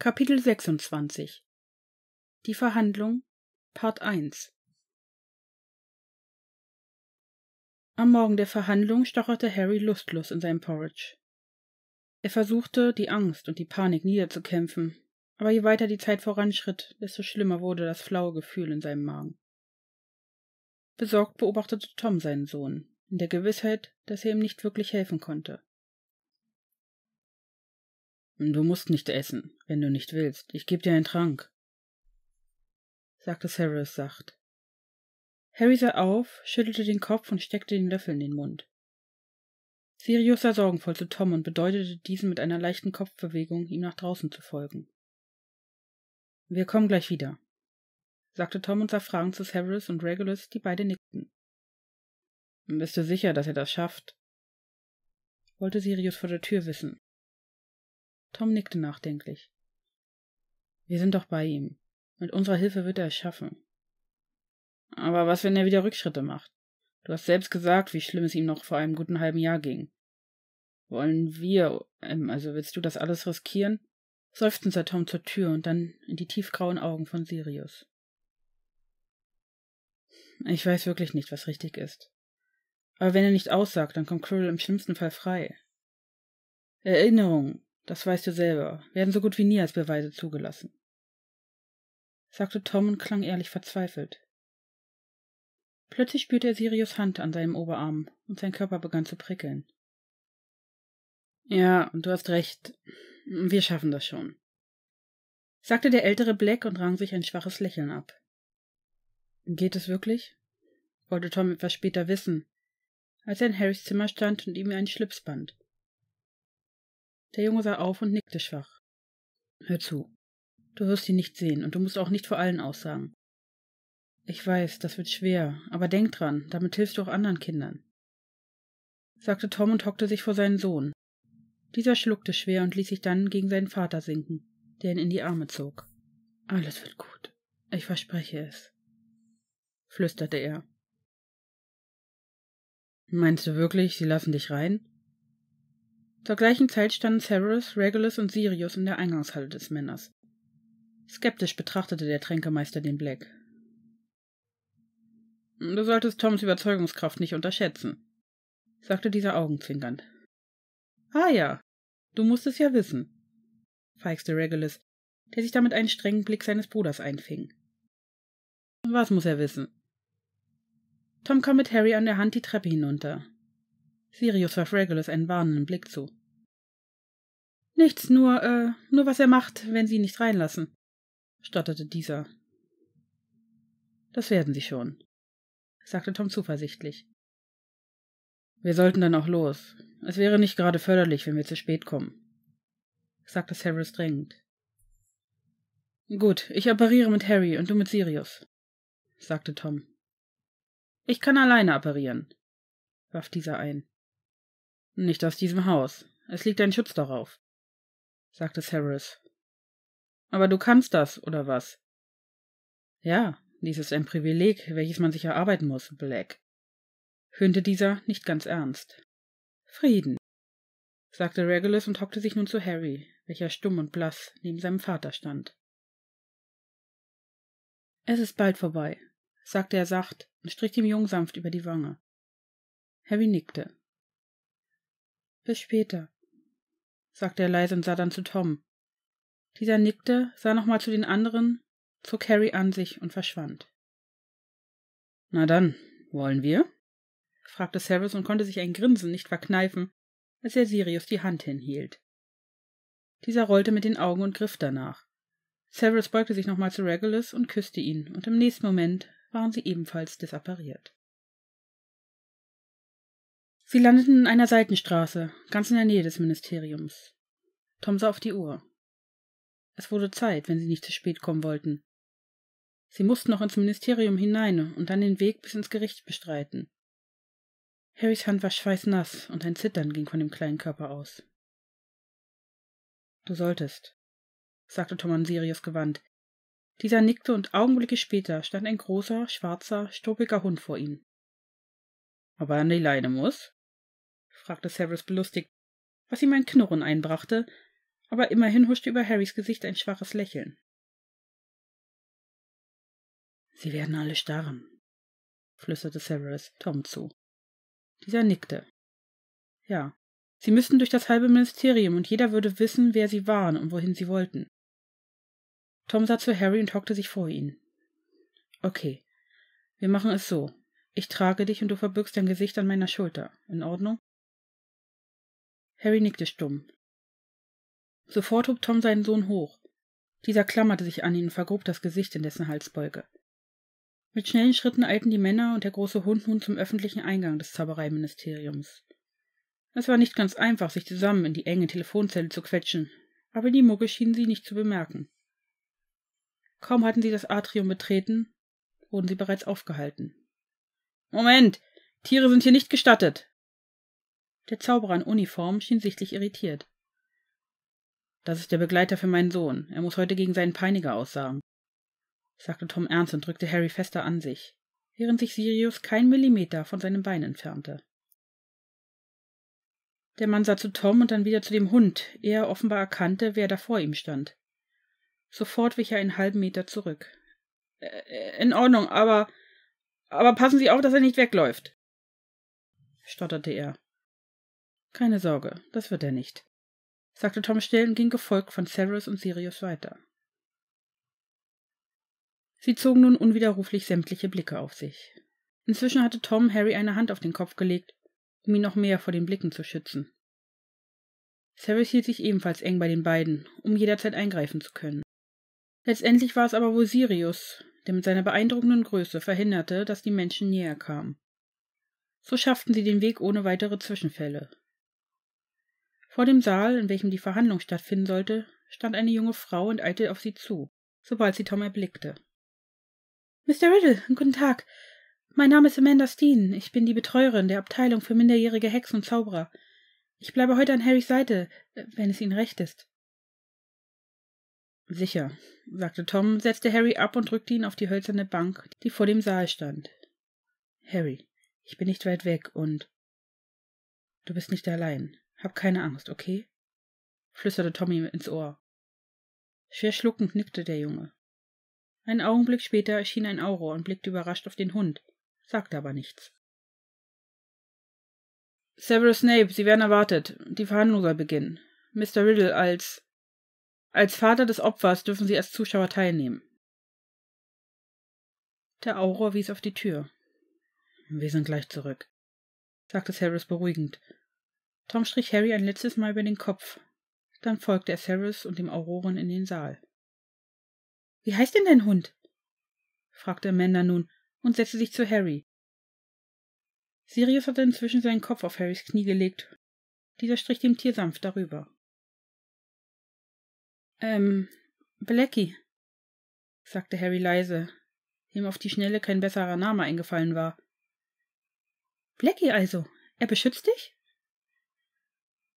Kapitel 26 Die Verhandlung Part 1 Am Morgen der Verhandlung stocherte Harry lustlos in seinem Porridge. Er versuchte, die Angst und die Panik niederzukämpfen, aber je weiter die Zeit voranschritt, desto schlimmer wurde das flaue Gefühl in seinem Magen. Besorgt beobachtete Tom seinen Sohn, in der Gewissheit, dass er ihm nicht wirklich helfen konnte. Du musst nicht essen, wenn du nicht willst. Ich gebe dir einen Trank, sagte Severus sacht. Harry sah auf, schüttelte den Kopf und steckte den Löffel in den Mund. Sirius sah sorgenvoll zu Tom und bedeutete diesen mit einer leichten Kopfbewegung, ihm nach draußen zu folgen. Wir kommen gleich wieder, sagte Tom und sah fragend zu Severus und Regulus, die beide nickten. Bist du sicher, dass er das schafft? wollte Sirius vor der Tür wissen. Tom nickte nachdenklich. Wir sind doch bei ihm. Mit unserer Hilfe wird er es schaffen. Aber was, wenn er wieder Rückschritte macht? Du hast selbst gesagt, wie schlimm es ihm noch vor einem guten halben Jahr ging. Wollen wir, ähm, also willst du das alles riskieren? seufzte Tom zur Tür und dann in die tiefgrauen Augen von Sirius. Ich weiß wirklich nicht, was richtig ist. Aber wenn er nicht aussagt, dann kommt Krill im schlimmsten Fall frei. Erinnerungen das weißt du selber, werden so gut wie nie als Beweise zugelassen, sagte Tom und klang ehrlich verzweifelt. Plötzlich spürte er Sirius Hand an seinem Oberarm und sein Körper begann zu prickeln. Ja, du hast recht. Wir schaffen das schon, sagte der ältere Black und rang sich ein schwaches Lächeln ab. Geht es wirklich? wollte Tom etwas später wissen, als er in Harrys Zimmer stand und ihm einen Schlips band. Der Junge sah auf und nickte schwach. Hör zu. Du wirst ihn nicht sehen und du musst auch nicht vor allen aussagen. Ich weiß, das wird schwer, aber denk dran, damit hilfst du auch anderen Kindern. sagte Tom und hockte sich vor seinen Sohn. Dieser schluckte schwer und ließ sich dann gegen seinen Vater sinken, der ihn in die Arme zog. Alles wird gut. Ich verspreche es, flüsterte er. Meinst du wirklich, sie lassen dich rein? Zur gleichen Zeit standen Severus, Regulus und Sirius in der Eingangshalle des Männers. Skeptisch betrachtete der Tränkemeister den Black. Du solltest Toms Überzeugungskraft nicht unterschätzen, sagte dieser augenzwinkernd. Ah ja, du musst es ja wissen, feixte Regulus, der sich damit einen strengen Blick seines Bruders einfing. Was muss er wissen? Tom kam mit Harry an der Hand die Treppe hinunter. Sirius warf Regulus einen warnenden Blick zu. Nichts, nur, äh, nur was er macht, wenn sie ihn nicht reinlassen, stotterte dieser. Das werden sie schon, sagte Tom zuversichtlich. Wir sollten dann auch los. Es wäre nicht gerade förderlich, wenn wir zu spät kommen, sagte Severus drängend. Gut, ich appariere mit Harry und du mit Sirius, sagte Tom. Ich kann alleine apparieren, warf dieser ein. Nicht aus diesem Haus. Es liegt ein Schutz darauf, sagte Cyrus. Aber du kannst das, oder was? Ja, dies ist ein Privileg, welches man sich erarbeiten muss, Black, höhnte dieser nicht ganz ernst. Frieden, sagte Regulus und hockte sich nun zu Harry, welcher stumm und blass neben seinem Vater stand. Es ist bald vorbei, sagte er sacht und strich dem Jungen sanft über die Wange. Harry nickte. Bis später, sagte er leise und sah dann zu Tom. Dieser nickte, sah nochmal zu den anderen, zog Harry an sich und verschwand. Na dann, wollen wir? fragte Cyrus und konnte sich ein Grinsen nicht verkneifen, als er Sirius die Hand hinhielt. Dieser rollte mit den Augen und griff danach. Cyrus beugte sich nochmal zu Regulus und küsste ihn, und im nächsten Moment waren sie ebenfalls disappariert. Sie landeten in einer Seitenstraße, ganz in der Nähe des Ministeriums. Tom sah auf die Uhr. Es wurde Zeit, wenn sie nicht zu spät kommen wollten. Sie mussten noch ins Ministerium hinein und dann den Weg bis ins Gericht bestreiten. Harrys Hand war schweißnass und ein Zittern ging von dem kleinen Körper aus. Du solltest, sagte Tom an Sirius gewandt. Dieser nickte und Augenblicke später stand ein großer, schwarzer, struppiger Hund vor ihm. Aber an die Leine muss? fragte Severus belustigt, was ihm ein Knurren einbrachte, aber immerhin huschte über Harrys Gesicht ein schwaches Lächeln. Sie werden alle starren, flüsterte Severus Tom zu. Dieser nickte. Ja, sie müssten durch das halbe Ministerium und jeder würde wissen, wer sie waren und wohin sie wollten. Tom sah zu Harry und hockte sich vor ihn. Okay, wir machen es so. Ich trage dich und du verbirgst dein Gesicht an meiner Schulter. In Ordnung? Harry nickte stumm. Sofort hob Tom seinen Sohn hoch. Dieser klammerte sich an ihn und vergrub das Gesicht in dessen Halsbeuge. Mit schnellen Schritten eilten die Männer und der große Hund nun zum öffentlichen Eingang des Zaubereiministeriums. Es war nicht ganz einfach, sich zusammen in die enge Telefonzelle zu quetschen, aber die Mucke schien sie nicht zu bemerken. Kaum hatten sie das Atrium betreten, wurden sie bereits aufgehalten. Moment! Tiere sind hier nicht gestattet, der Zauberer in Uniform schien sichtlich irritiert. Das ist der Begleiter für meinen Sohn. Er muss heute gegen seinen Peiniger aussagen, sagte Tom ernst und drückte Harry fester an sich, während sich Sirius kein Millimeter von seinem Bein entfernte. Der Mann sah zu Tom und dann wieder zu dem Hund, ehe er offenbar erkannte, wer da vor ihm stand. Sofort wich er einen halben Meter zurück. in Ordnung, aber. aber passen Sie auf, dass er nicht wegläuft, stotterte er. Keine Sorge, das wird er nicht, sagte Tom still und ging gefolgt von Severus und Sirius weiter. Sie zogen nun unwiderruflich sämtliche Blicke auf sich. Inzwischen hatte Tom Harry eine Hand auf den Kopf gelegt, um ihn noch mehr vor den Blicken zu schützen. Cyrus hielt sich ebenfalls eng bei den beiden, um jederzeit eingreifen zu können. Letztendlich war es aber wohl Sirius, der mit seiner beeindruckenden Größe verhinderte, dass die Menschen näher kamen. So schafften sie den Weg ohne weitere Zwischenfälle. Vor dem Saal, in welchem die Verhandlung stattfinden sollte, stand eine junge Frau und eilte auf sie zu, sobald sie Tom erblickte. Mr. Riddle, guten Tag. Mein Name ist Amanda Steen. Ich bin die Betreuerin der Abteilung für minderjährige Hexen und Zauberer. Ich bleibe heute an Harrys Seite, wenn es Ihnen recht ist. Sicher, sagte Tom, setzte Harry ab und drückte ihn auf die hölzerne Bank, die vor dem Saal stand. Harry, ich bin nicht weit weg und. Du bist nicht allein. Hab keine Angst, okay? flüsterte Tommy ins Ohr. Schwer schluckend nickte der Junge. Einen Augenblick später erschien ein Auror und blickte überrascht auf den Hund, sagte aber nichts. Severus Snape, Sie werden erwartet. Die Verhandlung soll beginnen. Mr. Riddle, als als Vater des Opfers dürfen Sie als Zuschauer teilnehmen. Der Auror wies auf die Tür. Wir sind gleich zurück, sagte Severus beruhigend Tom strich Harry ein letztes Mal über den Kopf. Dann folgte er Severus und dem Auroren in den Saal. Wie heißt denn dein Hund? fragte Amanda nun und setzte sich zu Harry. Sirius hatte inzwischen seinen Kopf auf Harrys Knie gelegt. Dieser strich dem Tier sanft darüber. Ähm, Blackie, sagte Harry leise, dem auf die Schnelle kein besserer Name eingefallen war. Blackie also, er beschützt dich?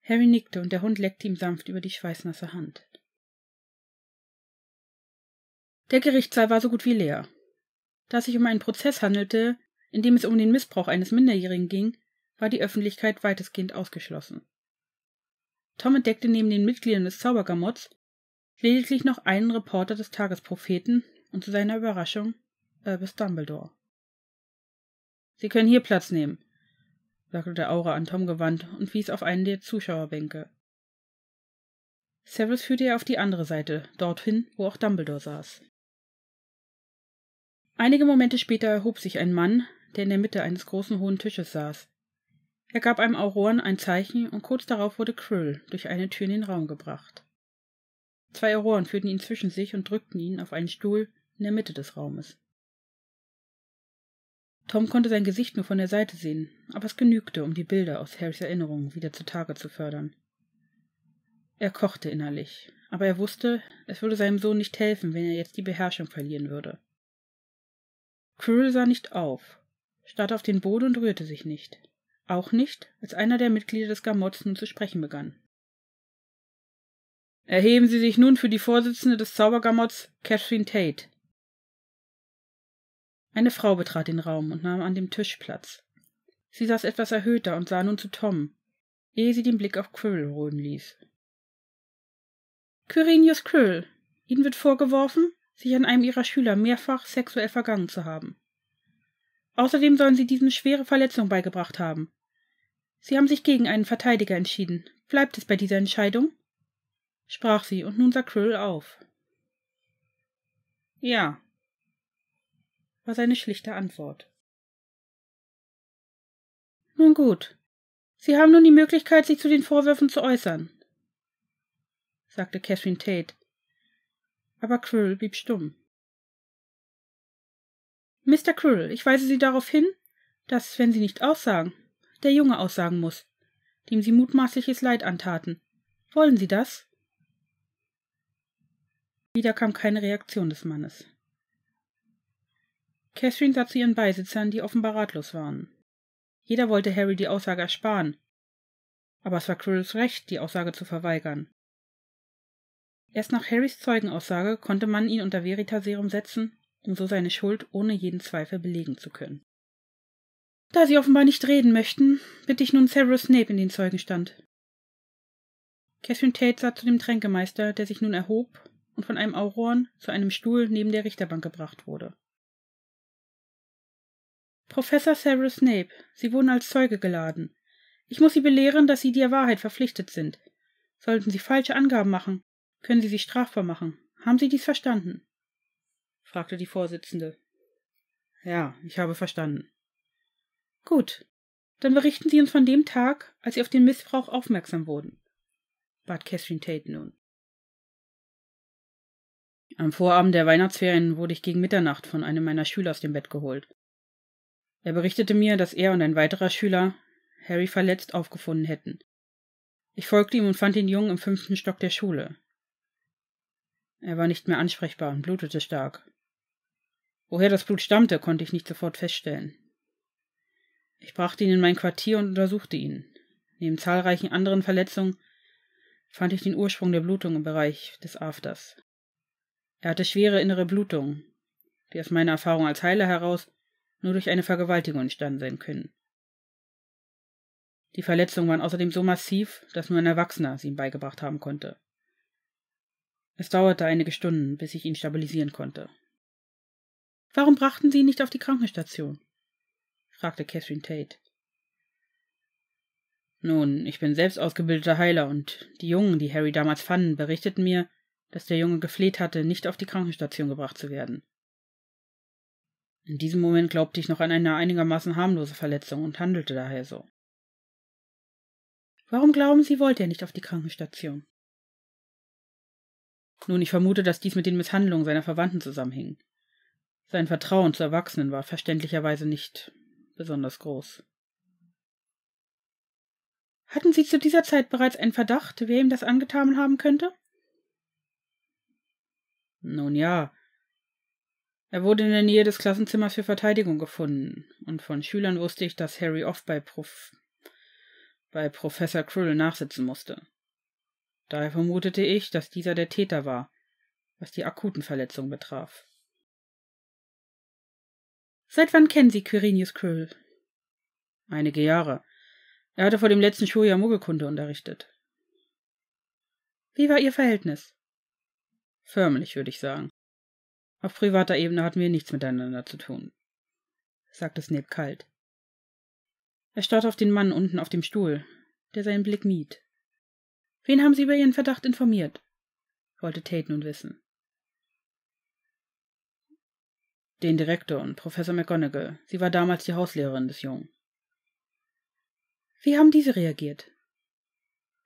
Harry nickte und der Hund leckte ihm sanft über die schweißnasse Hand. Der Gerichtssaal war so gut wie leer. Da es sich um einen Prozess handelte, in dem es um den Missbrauch eines Minderjährigen ging, war die Öffentlichkeit weitestgehend ausgeschlossen. Tom entdeckte neben den Mitgliedern des Zaubergamotts lediglich noch einen Reporter des Tagespropheten und zu seiner Überraschung Albus Dumbledore. Sie können hier Platz nehmen, sagte der Aura an Tom gewandt und wies auf einen der Zuschauerbänke. Severus führte er auf die andere Seite, dorthin, wo auch Dumbledore saß. Einige Momente später erhob sich ein Mann, der in der Mitte eines großen hohen Tisches saß. Er gab einem Auroren ein Zeichen und kurz darauf wurde Krill durch eine Tür in den Raum gebracht. Zwei Auroren führten ihn zwischen sich und drückten ihn auf einen Stuhl in der Mitte des Raumes. Tom konnte sein Gesicht nur von der Seite sehen, aber es genügte, um die Bilder aus Harrys Erinnerungen wieder zutage zu fördern. Er kochte innerlich, aber er wusste, es würde seinem Sohn nicht helfen, wenn er jetzt die Beherrschung verlieren würde. Quirrell sah nicht auf, starrte auf den Boden und rührte sich nicht. Auch nicht, als einer der Mitglieder des Gamotts nun zu sprechen begann. Erheben Sie sich nun für die Vorsitzende des Zaubergamotts, Catherine Tate. Eine Frau betrat den Raum und nahm an dem Tisch Platz. Sie saß etwas erhöhter und sah nun zu Tom, ehe sie den Blick auf Quirrell ruhen ließ. Quirinius Quirrell, Ihnen wird vorgeworfen, sich an einem Ihrer Schüler mehrfach sexuell vergangen zu haben. Außerdem sollen Sie diesem schwere Verletzungen beigebracht haben. Sie haben sich gegen einen Verteidiger entschieden. Bleibt es bei dieser Entscheidung? sprach sie, und nun sah Quirrell auf. Ja, war seine schlichte Antwort. Nun gut, Sie haben nun die Möglichkeit, sich zu den Vorwürfen zu äußern, sagte Catherine Tate. Aber Quirrell blieb stumm. Mr. Quirrell, ich weise Sie darauf hin, dass, wenn Sie nicht aussagen, der Junge aussagen muss, dem Sie mutmaßliches Leid antaten. Wollen Sie das? Wieder kam keine Reaktion des Mannes. Catherine sah zu ihren Beisitzern, die offenbar ratlos waren. Jeder wollte Harry die Aussage ersparen. Aber es war Quirrells Recht, die Aussage zu verweigern. Erst nach Harrys Zeugenaussage konnte man ihn unter Veritaserum setzen, um so seine Schuld ohne jeden Zweifel belegen zu können. Da Sie offenbar nicht reden möchten, bitte ich nun Severus Snape in den Zeugenstand. Catherine Tate sah zu dem Tränkemeister, der sich nun erhob und von einem Auroren zu einem Stuhl neben der Richterbank gebracht wurde. Professor Severus Snape, Sie wurden als Zeuge geladen. Ich muss Sie belehren, dass Sie der Wahrheit verpflichtet sind. Sollten Sie falsche Angaben machen, können Sie sich strafbar machen. Haben Sie dies verstanden? fragte die Vorsitzende. Ja, ich habe verstanden. Gut. Dann berichten Sie uns von dem Tag, als Sie auf den Missbrauch aufmerksam wurden, bat Catherine Tate nun. Am Vorabend der Weihnachtsferien wurde ich gegen Mitternacht von einem meiner Schüler aus dem Bett geholt. Er berichtete mir, dass er und ein weiterer Schüler Harry verletzt aufgefunden hätten. Ich folgte ihm und fand den Jungen im fünften Stock der Schule. Er war nicht mehr ansprechbar und blutete stark. Woher das Blut stammte, konnte ich nicht sofort feststellen. Ich brachte ihn in mein Quartier und untersuchte ihn. Neben zahlreichen anderen Verletzungen fand ich den Ursprung der Blutung im Bereich des Afters. Er hatte schwere innere Blutungen, die aus meiner Erfahrung als Heiler heraus nur durch eine Vergewaltigung entstanden sein können. Die Verletzungen waren außerdem so massiv, dass nur ein Erwachsener sie ihm beigebracht haben konnte. Es dauerte einige Stunden, bis ich ihn stabilisieren konnte. Warum brachten Sie ihn nicht auf die Krankenstation? fragte Catherine Tate. Nun, ich bin selbst ausgebildeter Heiler und die Jungen, die Harry damals fanden, berichteten mir, dass der Junge gefleht hatte, nicht auf die Krankenstation gebracht zu werden. In diesem Moment glaubte ich noch an eine einigermaßen harmlose Verletzung und handelte daher so. Warum glauben Sie, wollte er nicht auf die Krankenstation? Nun, ich vermute, dass dies mit den Misshandlungen seiner Verwandten zusammenhing. Sein Vertrauen zu Erwachsenen war verständlicherweise nicht besonders groß. Hatten Sie zu dieser Zeit bereits einen Verdacht, wer ihm das angetan haben könnte? Nun ja, er wurde in der Nähe des Klassenzimmers für Verteidigung gefunden, und von Schülern wusste ich, dass Harry oft bei, Prof bei Professor Krull nachsitzen musste. Daher vermutete ich, dass dieser der Täter war, was die akuten Verletzungen betraf. Seit wann kennen Sie Quirinius Krull? Einige Jahre. Er hatte vor dem letzten Schuljahr Muggelkunde unterrichtet. Wie war Ihr Verhältnis? Förmlich, würde ich sagen. Auf privater Ebene hatten wir nichts miteinander zu tun, sagte Snape kalt. Er starrte auf den Mann unten auf dem Stuhl, der seinen Blick mied. Wen haben Sie über Ihren Verdacht informiert? wollte Tate nun wissen. Den Direktor und Professor McGonagall. Sie war damals die Hauslehrerin des Jungen. Wie haben diese reagiert?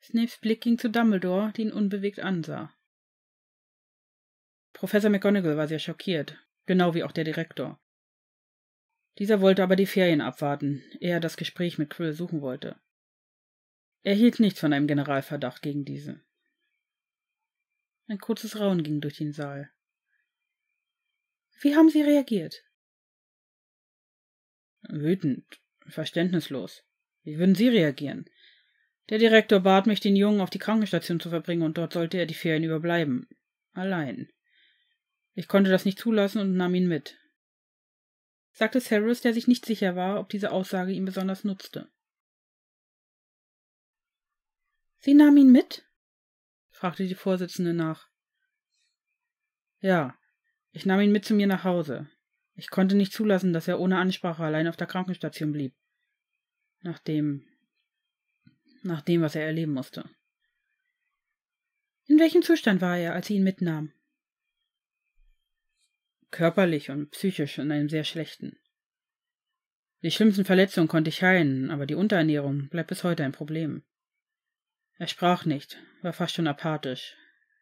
Snapes Blick ging zu Dumbledore, die ihn unbewegt ansah. Professor McGonagall war sehr schockiert, genau wie auch der Direktor. Dieser wollte aber die Ferien abwarten, ehe er das Gespräch mit Krill suchen wollte. Er hielt nichts von einem Generalverdacht gegen diese. Ein kurzes Raunen ging durch den Saal. Wie haben Sie reagiert? Wütend, verständnislos. Wie würden Sie reagieren? Der Direktor bat mich, den Jungen auf die Krankenstation zu verbringen, und dort sollte er die Ferien überbleiben. Allein. Ich konnte das nicht zulassen und nahm ihn mit, sagte Cyrus, der sich nicht sicher war, ob diese Aussage ihm besonders nutzte. Sie nahm ihn mit? fragte die Vorsitzende nach. Ja, ich nahm ihn mit zu mir nach Hause. Ich konnte nicht zulassen, dass er ohne Ansprache allein auf der Krankenstation blieb. Nach dem. nach dem, was er erleben musste. In welchem Zustand war er, als sie ihn mitnahm? körperlich und psychisch in einem sehr schlechten. Die schlimmsten Verletzungen konnte ich heilen, aber die Unterernährung bleibt bis heute ein Problem. Er sprach nicht, war fast schon apathisch,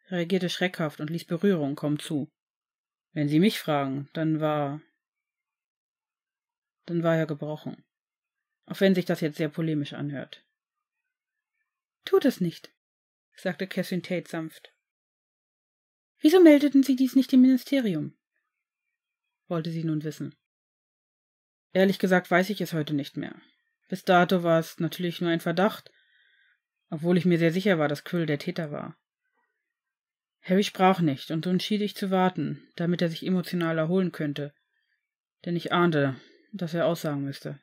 reagierte schreckhaft und ließ Berührung kaum zu. Wenn Sie mich fragen, dann war. dann war er gebrochen. Auch wenn sich das jetzt sehr polemisch anhört. Tut es nicht, sagte Catherine Tate sanft. Wieso meldeten Sie dies nicht dem Ministerium? wollte sie nun wissen. Ehrlich gesagt weiß ich es heute nicht mehr. Bis dato war es natürlich nur ein Verdacht, obwohl ich mir sehr sicher war, dass Krill der Täter war. Harry sprach nicht, und nun schied ich zu warten, damit er sich emotional erholen könnte, denn ich ahnte, dass er aussagen müsste.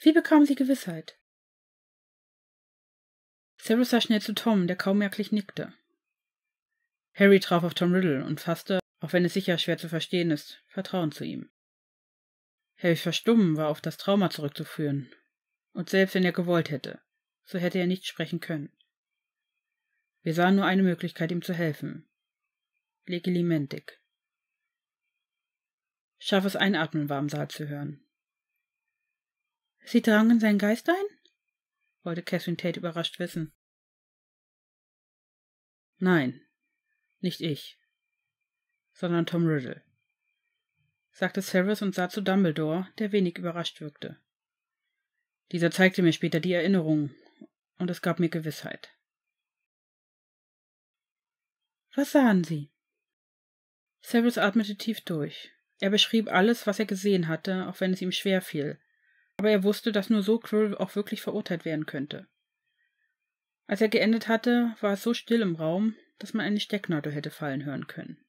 Wie bekam sie Gewissheit? Sarah sah schnell zu Tom, der kaum merklich nickte. Harry traf auf Tom Riddle und fasste auch wenn es sicher schwer zu verstehen ist, Vertrauen zu ihm. Harrys Verstummen war auf das Trauma zurückzuführen, und selbst wenn er gewollt hätte, so hätte er nicht sprechen können. Wir sahen nur eine Möglichkeit, ihm zu helfen. Legilimentik. Scharfes Einatmen war im Saal zu hören. Sie drangen seinen Geist ein? wollte Catherine Tate überrascht wissen. Nein, nicht ich sondern Tom Riddle, sagte Severus und sah zu Dumbledore, der wenig überrascht wirkte. Dieser zeigte mir später die Erinnerungen, und es gab mir Gewissheit. Was sahen Sie? Severus atmete tief durch. Er beschrieb alles, was er gesehen hatte, auch wenn es ihm schwer fiel. Aber er wusste, dass nur so Quirrell auch wirklich verurteilt werden könnte. Als er geendet hatte, war es so still im Raum, dass man eine Stecknadel hätte fallen hören können.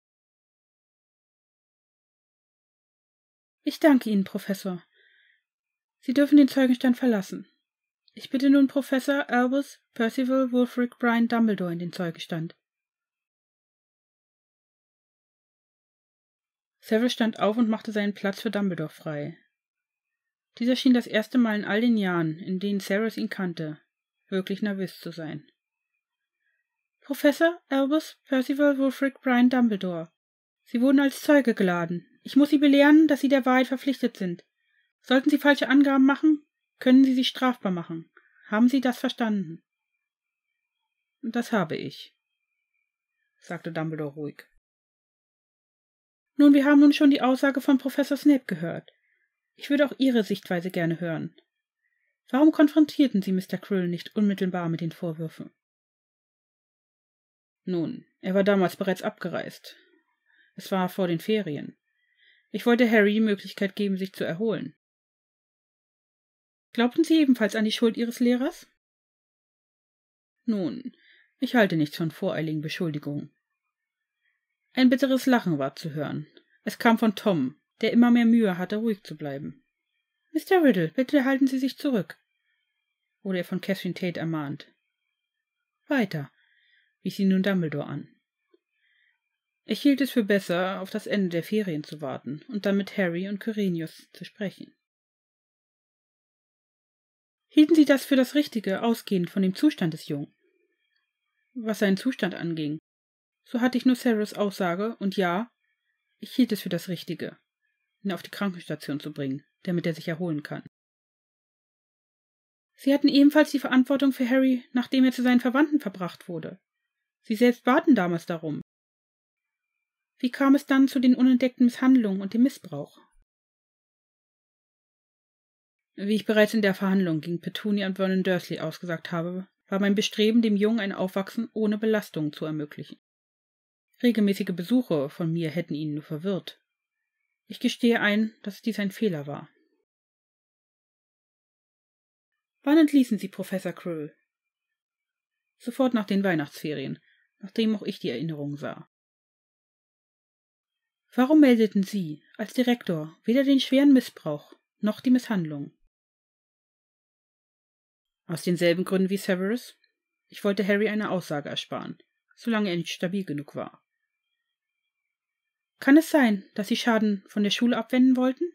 Ich danke Ihnen, Professor. Sie dürfen den Zeugenstand verlassen. Ich bitte nun Professor Albus Percival Wulfric Brian Dumbledore in den Zeugenstand. Severus stand auf und machte seinen Platz für Dumbledore frei. Dieser schien das erste Mal in all den Jahren, in denen Severus ihn kannte, wirklich nervös zu sein. Professor Albus Percival Wulfric Brian Dumbledore. Sie wurden als Zeuge geladen, ich muss Sie belehren, dass Sie der Wahrheit verpflichtet sind. Sollten Sie falsche Angaben machen, können Sie sich strafbar machen. Haben Sie das verstanden? Das habe ich, sagte Dumbledore ruhig. Nun, wir haben nun schon die Aussage von Professor Snape gehört. Ich würde auch Ihre Sichtweise gerne hören. Warum konfrontierten Sie Mr. Krill nicht unmittelbar mit den Vorwürfen? Nun, er war damals bereits abgereist. Es war vor den Ferien. Ich wollte Harry die Möglichkeit geben, sich zu erholen. Glaubten Sie ebenfalls an die Schuld Ihres Lehrers? Nun, ich halte nichts von voreiligen Beschuldigungen. Ein bitteres Lachen war zu hören. Es kam von Tom, der immer mehr Mühe hatte, ruhig zu bleiben. Mr. Riddle, bitte halten Sie sich zurück, wurde er von Catherine Tate ermahnt. Weiter, wies ihn nun Dumbledore an. Ich hielt es für besser, auf das Ende der Ferien zu warten und dann mit Harry und Kyrenius zu sprechen. Hielten Sie das für das Richtige, ausgehend von dem Zustand des Jungen? Was seinen Zustand anging, so hatte ich nur Sarahs Aussage und ja, ich hielt es für das Richtige, ihn auf die Krankenstation zu bringen, damit er sich erholen kann. Sie hatten ebenfalls die Verantwortung für Harry, nachdem er zu seinen Verwandten verbracht wurde. Sie selbst baten damals darum, wie kam es dann zu den unentdeckten Misshandlungen und dem Missbrauch? Wie ich bereits in der Verhandlung gegen Petunia und Vernon Dursley ausgesagt habe, war mein Bestreben, dem Jungen ein Aufwachsen ohne Belastungen zu ermöglichen. Regelmäßige Besuche von mir hätten ihn nur verwirrt. Ich gestehe ein, dass dies ein Fehler war. Wann entließen Sie Professor Krill? Sofort nach den Weihnachtsferien, nachdem auch ich die Erinnerung sah. Warum meldeten Sie als Direktor weder den schweren Missbrauch noch die Misshandlung? Aus denselben Gründen wie Severus. Ich wollte Harry eine Aussage ersparen, solange er nicht stabil genug war. Kann es sein, dass Sie Schaden von der Schule abwenden wollten?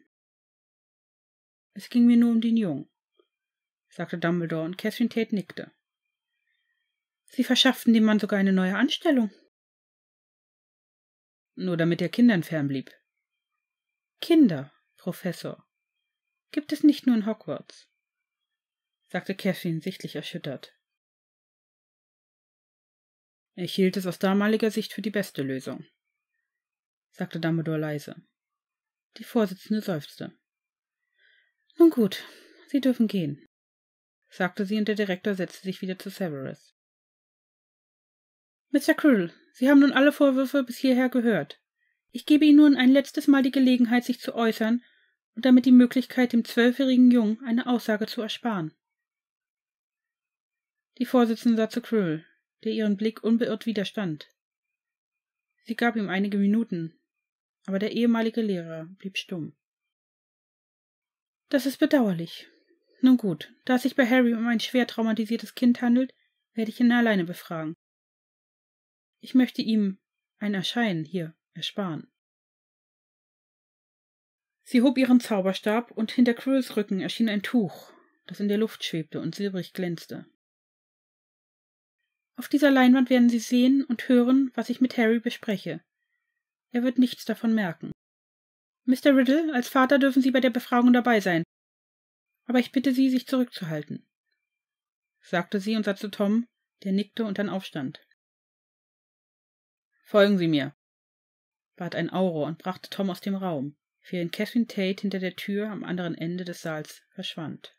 Es ging mir nur um den Jungen, sagte Dumbledore und Catherine Tate nickte. Sie verschafften dem Mann sogar eine neue Anstellung, nur damit er Kindern fernblieb. Kinder, Professor, gibt es nicht nur in Hogwarts, sagte Catherine sichtlich erschüttert. Ich hielt es aus damaliger Sicht für die beste Lösung, sagte Dumbledore leise. Die Vorsitzende seufzte. Nun gut, Sie dürfen gehen, sagte sie und der Direktor setzte sich wieder zu Severus. Mr. Krill, Sie haben nun alle Vorwürfe bis hierher gehört. Ich gebe Ihnen nun ein letztes Mal die Gelegenheit, sich zu äußern und damit die Möglichkeit, dem zwölfjährigen Jungen eine Aussage zu ersparen. Die Vorsitzende sah zu Krill, der ihren Blick unbeirrt widerstand. Sie gab ihm einige Minuten, aber der ehemalige Lehrer blieb stumm. Das ist bedauerlich. Nun gut, da es sich bei Harry um ein schwer traumatisiertes Kind handelt, werde ich ihn alleine befragen. Ich möchte ihm ein Erscheinen hier ersparen. Sie hob ihren Zauberstab, und hinter Quirls Rücken erschien ein Tuch, das in der Luft schwebte und silbrig glänzte. Auf dieser Leinwand werden Sie sehen und hören, was ich mit Harry bespreche. Er wird nichts davon merken. Mr. Riddle, als Vater dürfen Sie bei der Befragung dabei sein. Aber ich bitte Sie, sich zurückzuhalten, sagte sie und sah zu Tom, der nickte und dann aufstand. Folgen Sie mir, bat ein Auro und brachte Tom aus dem Raum, während Catherine Tate hinter der Tür am anderen Ende des Saals verschwand